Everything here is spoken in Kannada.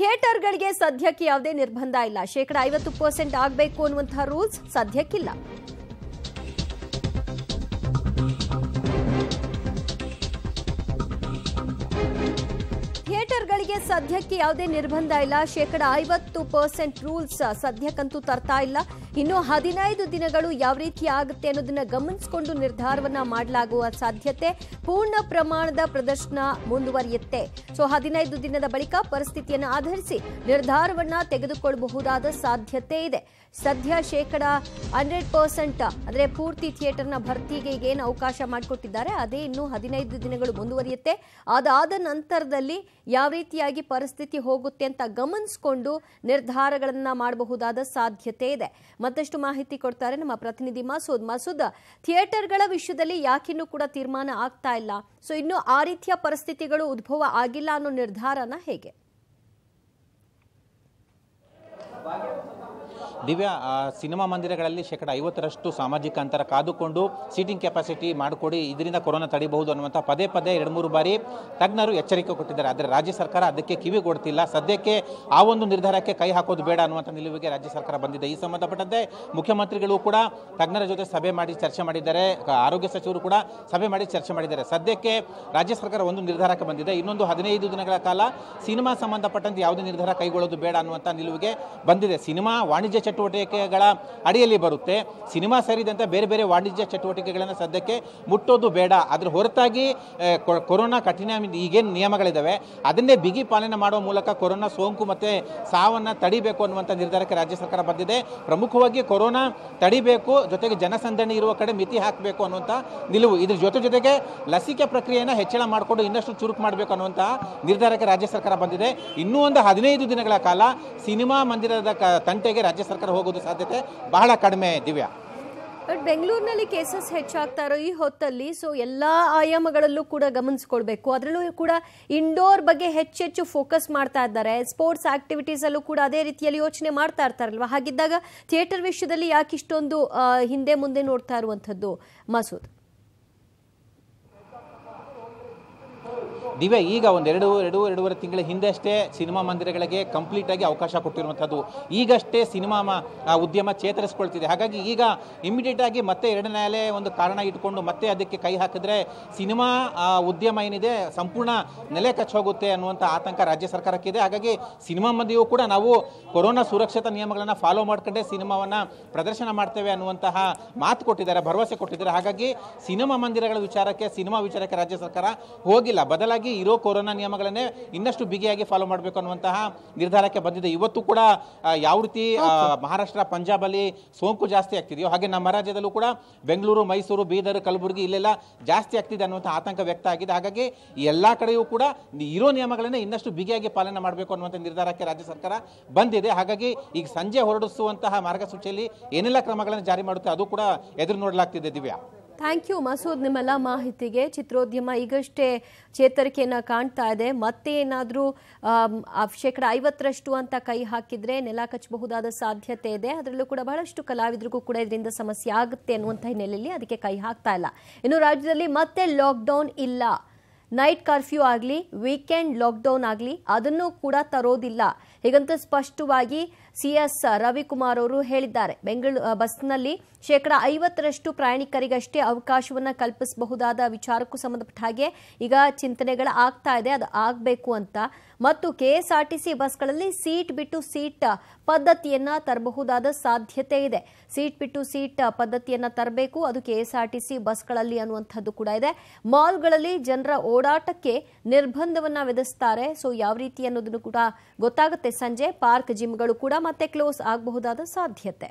थिएटर ಗಳಿಗೆ ಸಾಧ್ಯ की अवधे निबंधा ಇಲ್ಲ 650% ಆಗಬೇಕು ಅನ್ನುವಂತ ರೂಲ್ಸ್ ಸಾಧ್ಯಕ್ಕಿಲ್ಲ ಸದ್ಯಕ್ಕೆ ಯಾವುದೇ ನಿರ್ಬಂಧ ಇಲ್ಲ ಶೇಕಡ ಐವತ್ತು ಪರ್ಸೆಂಟ್ ರೂಲ್ಸ್ ಸದ್ಯಕ್ಕಂತೂ ತರ್ತಾ ಇಲ್ಲ ಇನ್ನು ಹದಿನೈದು ದಿನಗಳು ಯಾವ ರೀತಿ ಆಗುತ್ತೆ ಅನ್ನೋದನ್ನ ಗಮನಿಸಿಕೊಂಡು ನಿರ್ಧಾರವನ್ನ ಮಾಡಲಾಗುವ ಸಾಧ್ಯತೆ ಪೂರ್ಣ ಪ್ರಮಾಣದ ಪ್ರದರ್ಶನ ಮುಂದುವರಿಯುತ್ತೆ ಸೊ ಹದಿನೈದು ದಿನದ ಬಳಿಕ ಪರಿಸ್ಥಿತಿಯನ್ನು ಆಧರಿಸಿ ನಿರ್ಧಾರವನ್ನ ತೆಗೆದುಕೊಳ್ಳಬಹುದಾದ ಸಾಧ್ಯತೆ ಇದೆ ಸದ್ಯ ಶೇಕಡ ಹಂಡ್ರೆಡ್ ಪರ್ಸೆಂಟ್ ಅಂದ್ರೆ ಪೂರ್ತಿ ಥಿಯೇಟರ್ನ ಭರ್ತಿಗೆ ಏನು ಅವಕಾಶ ಮಾಡಿಕೊಟ್ಟಿದ್ದಾರೆ ಅದೇ ಇನ್ನು ಹದಿನೈದು ದಿನಗಳು ಮುಂದುವರಿಯುತ್ತೆ ಅದಾದ ನಂತರದಲ್ಲಿ ಯಾವ ರೀತಿಯ ರೀತಿಯಾಗಿ ಪರಿಸ್ಥಿತಿ ಹೋಗುತ್ತೆ ಅಂತ ಗಮನಿಸಿಕೊಂಡು ನಿರ್ಧಾರಗಳನ್ನು ಮಾಡಬಹುದಾದ ಸಾಧ್ಯತೆ ಇದೆ ಮತ್ತಷ್ಟು ಮಾಹಿತಿ ಕೊಡ್ತಾರೆ ನಮ್ಮ ಪ್ರತಿನಿಧಿ ಮಸೂದ್ ಮಸೂದ್ ಥಿಯೇಟರ್ಗಳ ವಿಷಯದಲ್ಲಿ ಯಾಕಿನ್ನೂ ಕೂಡ ತೀರ್ಮಾನ ಆಗ್ತಾ ಇಲ್ಲ ಸೊ ಇನ್ನು ಆ ರೀತಿಯ ಪರಿಸ್ಥಿತಿಗಳು ಉದ್ಭವ ಆಗಿಲ್ಲ ಅನ್ನೋ ನಿರ್ಧಾರನ ಹೇಗೆ ದಿವ್ಯ ಸಿನಿಮಾ ಮಂದಿರಗಳಲ್ಲಿ ಶೇಕಡ ಐವತ್ತರಷ್ಟು ಸಾಮಾಜಿಕ ಅಂತರ ಕಾದುಕೊಂಡು ಸೀಟಿಂಗ್ ಕೆಪಾಸಿಟಿ ಮಾಡಿಕೊಡಿ ಇದರಿಂದ ಕೊರೋನಾ ತಡಿಬಹುದು ಅನ್ನುವಂಥ ಪದೇ ಪದೇ ಎರಡು ಮೂರು ಬಾರಿ ತಜ್ಞರು ಎಚ್ಚರಿಕೆ ಕೊಟ್ಟಿದ್ದಾರೆ ಆದರೆ ರಾಜ್ಯ ಸರ್ಕಾರ ಅದಕ್ಕೆ ಕೊಡ್ತಿಲ್ಲ ಸದ್ಯಕ್ಕೆ ಆ ಒಂದು ನಿರ್ಧಾರಕ್ಕೆ ಕೈ ಹಾಕೋದು ಬೇಡ ಅನ್ನುವಂಥ ನಿಲುವಿಗೆ ರಾಜ್ಯ ಸರ್ಕಾರ ಬಂದಿದೆ ಈ ಸಂಬಂಧಪಟ್ಟಂತೆ ಮುಖ್ಯಮಂತ್ರಿಗಳು ಕೂಡ ತಜ್ಞರ ಜೊತೆ ಸಭೆ ಮಾಡಿ ಚರ್ಚೆ ಮಾಡಿದ್ದಾರೆ ಆರೋಗ್ಯ ಸಚಿವರು ಕೂಡ ಸಭೆ ಮಾಡಿ ಚರ್ಚೆ ಮಾಡಿದ್ದಾರೆ ಸದ್ಯಕ್ಕೆ ರಾಜ್ಯ ಸರ್ಕಾರ ಒಂದು ನಿರ್ಧಾರಕ್ಕೆ ಬಂದಿದೆ ಇನ್ನೊಂದು ಹದಿನೈದು ದಿನಗಳ ಕಾಲ ಸಿನಿಮಾ ಸಂಬಂಧಪಟ್ಟಂತೆ ಯಾವುದೇ ನಿರ್ಧಾರ ಕೈಗೊಳ್ಳೋದು ಬೇಡ ಅನ್ನುವಂಥ ನಿಲುವಿಗೆ ಬಂದಿದೆ ಸಿನಿಮಾ ವಾಣಿಜ್ಯ ಚಟುವಟಿಕೆಗಳ ಅಡಿಯಲ್ಲಿ ಬರುತ್ತೆ ಸಿನಿಮಾ ಸೇರಿದಂತೆ ಬೇರೆ ಬೇರೆ ವಾಣಿಜ್ಯ ಚಟುವಟಿಕೆಗಳನ್ನು ಸದ್ಯಕ್ಕೆ ಮುಟ್ಟೋದು ಬೇಡ ಅದರ ಹೊರತಾಗಿ ಕೊರೋನಾ ಕಠಿಣ ಈಗೇನು ನಿಯಮಗಳಿದ್ದಾವೆ ಅದನ್ನೇ ಬಿಗಿ ಪಾಲನೆ ಮಾಡುವ ಮೂಲಕ ಕೊರೋನಾ ಸೋಂಕು ಮತ್ತು ಸಾವನ್ನು ತಡಿಬೇಕು ಅನ್ನುವಂಥ ನಿರ್ಧಾರಕ್ಕೆ ರಾಜ್ಯ ಸರ್ಕಾರ ಬಂದಿದೆ ಪ್ರಮುಖವಾಗಿ ಕೊರೋನಾ ತಡಿಬೇಕು ಜೊತೆಗೆ ಜನಸಂದಣಿ ಇರುವ ಕಡೆ ಮಿತಿ ಹಾಕಬೇಕು ಅನ್ನುವಂಥ ನಿಲುವು ಇದ್ರ ಜೊತೆ ಜೊತೆಗೆ ಲಸಿಕೆ ಪ್ರಕ್ರಿಯೆಯನ್ನು ಹೆಚ್ಚಳ ಮಾಡಿಕೊಂಡು ಇನ್ನಷ್ಟು ಚುರುಕು ಮಾಡಬೇಕು ಅನ್ನುವಂಥ ನಿರ್ಧಾರಕ್ಕೆ ರಾಜ್ಯ ಸರ್ಕಾರ ಬಂದಿದೆ ಇನ್ನೂ ಒಂದು ಹದಿನೈದು ದಿನಗಳ ಕಾಲ ಸಿನಿಮಾ ಮಂದಿರದ ತಂಟೆಗೆ ರಾಜ್ಯ ಸರ್ಕಾರ ಹೋಗೋದು ಸಾಧ್ಯತೆ ಬಹಳ ಕಡಿಮೆ ದಿವ್ಯಾ ಬಟ್ ಬೆಂಗಳೂರಿನಲ್ಲಿ ಕೇಸಸ್ ಹೆಚ್ಚಾಗ್ತಾ ಇರೋ ಈ ಹೊತ್ತಲ್ಲಿ ಸೊ ಎಲ್ಲ ಆಯಾಮಗಳಲ್ಲೂ ಕೂಡ ಗಮನಿಸ್ಕೊಳ್ಬೇಕು ಅದರಲ್ಲೂ ಕೂಡ ಇಂಡೋರ್ ಬಗ್ಗೆ ಹೆಚ್ಚೆಚ್ಚು ಫೋಕಸ್ ಮಾಡ್ತಾ ಇದ್ದಾರೆ ಸ್ಪೋರ್ಟ್ಸ್ ಅಲ್ಲೂ ಕೂಡ ಅದೇ ರೀತಿಯಲ್ಲಿ ಯೋಚನೆ ಮಾಡ್ತಾ ಇರ್ತಾರಲ್ವ ಹಾಗಿದ್ದಾಗ ಥಿಯೇಟರ್ ವಿಷಯದಲ್ಲಿ ಯಾಕೆ ಇಷ್ಟೊಂದು ಹಿಂದೆ ಮುಂದೆ ನೋಡ್ತಾ ಇರುವಂಥದ್ದು ಮಸೂದ್ ದಿವೆ ಈಗ ಒಂದೆರಡು ಎರಡು ಎರಡೂವರೆ ತಿಂಗಳ ಹಿಂದಷ್ಟೇ ಸಿನಿಮಾ ಮಂದಿರಗಳಿಗೆ ಕಂಪ್ಲೀಟಾಗಿ ಅವಕಾಶ ಕೊಟ್ಟಿರುವಂಥದ್ದು ಈಗಷ್ಟೇ ಸಿನಿಮಾ ಉದ್ಯಮ ಚೇತರಿಸ್ಕೊಳ್ತಿದೆ ಹಾಗಾಗಿ ಈಗ ಇಮಿಡಿಯೇಟಾಗಿ ಮತ್ತೆ ಎರಡನೇ ಒಂದು ಕಾರಣ ಇಟ್ಕೊಂಡು ಮತ್ತೆ ಅದಕ್ಕೆ ಕೈ ಹಾಕಿದ್ರೆ ಸಿನಿಮಾ ಉದ್ಯಮ ಏನಿದೆ ಸಂಪೂರ್ಣ ನೆಲೆ ಕಚ್ಚೋಗುತ್ತೆ ಅನ್ನುವಂಥ ಆತಂಕ ರಾಜ್ಯ ಸರ್ಕಾರಕ್ಕಿದೆ ಹಾಗಾಗಿ ಸಿನಿಮಾ ಮಂದಿಯೂ ಕೂಡ ನಾವು ಕೊರೋನಾ ಸುರಕ್ಷತಾ ನಿಯಮಗಳನ್ನು ಫಾಲೋ ಮಾಡ್ಕೊಂಡೇ ಸಿನಿಮಾವನ್ನು ಪ್ರದರ್ಶನ ಮಾಡ್ತೇವೆ ಅನ್ನುವಂತಹ ಮಾತು ಕೊಟ್ಟಿದ್ದಾರೆ ಭರವಸೆ ಕೊಟ್ಟಿದ್ದಾರೆ ಹಾಗಾಗಿ ಸಿನಿಮಾ ಮಂದಿರಗಳ ವಿಚಾರಕ್ಕೆ ಸಿನಿಮಾ ವಿಚಾರಕ್ಕೆ ರಾಜ್ಯ ಸರ್ಕಾರ ಹೋಗಿಲ್ಲ ಬದಲಾಗಿ ಇರೋ ಕೊರೋನಾ ನಿಯಮಗಳನ್ನೇ ಇನ್ನಷ್ಟು ಬಿಗಿಯಾಗಿ ಫಾಲೋ ಮಾಡಬೇಕು ಅನ್ನುವಂತಹ ನಿರ್ಧಾರಕ್ಕೆ ಬಂದಿದೆ ಇವತ್ತು ಕೂಡ ಯಾವ ರೀತಿ ಮಹಾರಾಷ್ಟ್ರ ಪಂಜಾಬ್ ಅಲ್ಲಿ ಸೋಂಕು ಜಾಸ್ತಿ ಆಗ್ತಿದೆಯೋ ಹಾಗೆ ನಮ್ಮ ರಾಜ್ಯದಲ್ಲೂ ಕೂಡ ಬೆಂಗಳೂರು ಮೈಸೂರು ಬೀದರ್ ಕಲಬುರಗಿ ಇಲ್ಲೆಲ್ಲ ಜಾಸ್ತಿ ಆಗ್ತಿದೆ ಅನ್ನುವಂತಹ ಆತಂಕ ವ್ಯಕ್ತ ಆಗಿದೆ ಹಾಗಾಗಿ ಎಲ್ಲ ಕಡೆಯೂ ಕೂಡ ಇರೋ ನಿಯಮಗಳನ್ನೇ ಇನ್ನಷ್ಟು ಬಿಗಿಯಾಗಿ ಪಾಲನೆ ಮಾಡಬೇಕು ಅನ್ನುವಂಥ ನಿರ್ಧಾರಕ್ಕೆ ರಾಜ್ಯ ಸರ್ಕಾರ ಬಂದಿದೆ ಹಾಗಾಗಿ ಈಗ ಸಂಜೆ ಹೊರಡಿಸುವಂತಹ ಮಾರ್ಗಸೂಚಿಯಲ್ಲಿ ಏನೆಲ್ಲ ಕ್ರಮಗಳನ್ನು ಜಾರಿ ಮಾಡುತ್ತೆ ಅದು ಕೂಡ ಎದುರು ನೋಡಲಾಗ್ತಿದೆ ದಿವ್ಯಾ ಥ್ಯಾಂಕ್ ಯು ಮಸೂದ್ ನಿಮ್ಮೆಲ್ಲ ಮಾಹಿತಿಗೆ ಚಿತ್ರೋದ್ಯಮ ಈಗಷ್ಟೇ ಚೇತರಿಕೆಯನ್ನು ಕಾಣ್ತಾ ಇದೆ ಮತ್ತೆ ಏನಾದರೂ ಶೇಕಡ ಐವತ್ತರಷ್ಟು ಅಂತ ಕೈ ಹಾಕಿದರೆ ನೆಲ ಕಚ್ಚಬಹುದಾದ ಸಾಧ್ಯತೆ ಇದೆ ಅದರಲ್ಲೂ ಕೂಡ ಬಹಳಷ್ಟು ಕಲಾವಿದರಿಗೂ ಕೂಡ ಇದರಿಂದ ಸಮಸ್ಯೆ ಆಗುತ್ತೆ ಅನ್ನುವಂಥ ಹಿನ್ನೆಲೆಯಲ್ಲಿ ಅದಕ್ಕೆ ಕೈ ಹಾಕ್ತಾ ಇಲ್ಲ ಇನ್ನು ರಾಜ್ಯದಲ್ಲಿ ಮತ್ತೆ ಲಾಕ್ಡೌನ್ ಇಲ್ಲ ನೈಟ್ ಕರ್ಫ್ಯೂ ಆಗಲಿ ವೀಕೆಂಡ್ ಲಾಕ್ಡೌನ್ ಆಗಲಿ ಅದನ್ನು ಕೂಡ ತರೋದಿಲ್ಲ ಹೀಗಂತ ಸ್ಪಷ್ಟವಾಗಿ ಸಿ ಎಸ್ ರವಿಕುಮಾರ್ ಅವರು ಹೇಳಿದ್ದಾರೆ ಬೆಂಗಳೂರು ಬಸ್ನಲ್ಲಿ ಶೇಕಡ ಐವತ್ತರಷ್ಟು ಪ್ರಯಾಣಿಕರಿಗಷ್ಟೇ ಅವಕಾಶವನ್ನು ಕಲ್ಪಿಸಬಹುದಾದ ವಿಚಾರಕ್ಕೂ ಸಂಬಂಧಪಟ್ಟ ಹಾಗೆ ಈಗ ಚಿಂತನೆಗಳು ಆಗ್ತಾ ಇದೆ ಅದು ಆಗಬೇಕು ಅಂತ ಮತ್ತು ಕೆಎಸ್ಆರ್ಟಿಸಿ ಬಸ್ಗಳಲ್ಲಿ ಸೀಟ್ ಬಿಟ್ಟು ಸೀಟ್ ಪದ್ಧತಿಯನ್ನು ತರಬಹುದಾದ ಸಾಧ್ಯತೆ ಇದೆ ಸೀಟ್ ಬಿಟ್ಟು ಸೀಟ್ ಪದ್ಧತಿಯನ್ನು ತರಬೇಕು ಅದು ಕೆಎಸ್ಆರ್ಟಿಸಿ ಬಸ್ಗಳಲ್ಲಿ ಅನ್ನುವಂಥದ್ದು ಕೂಡ ಇದೆ ಮಾಲ್ಗಳಲ್ಲಿ ಜನರ ಓಡಾಟಕ್ಕೆ ನಿರ್ಬಂಧವನ್ನ ವಿಧಿಸ್ತಾರೆ ಸೊ ಯಾವ ರೀತಿ ಅನ್ನೋದನ್ನು ಕೂಡ ಗೊತ್ತಾಗುತ್ತೆ ಸಂಜೆ ಪಾರ್ಕ್ ಜಿಮ್ಗಳು ಕೂಡ ಮತ್ತೆ ಕ್ಲೋಸ್ ಆಗಬಹುದಾದ ಸಾಧ್ಯತೆ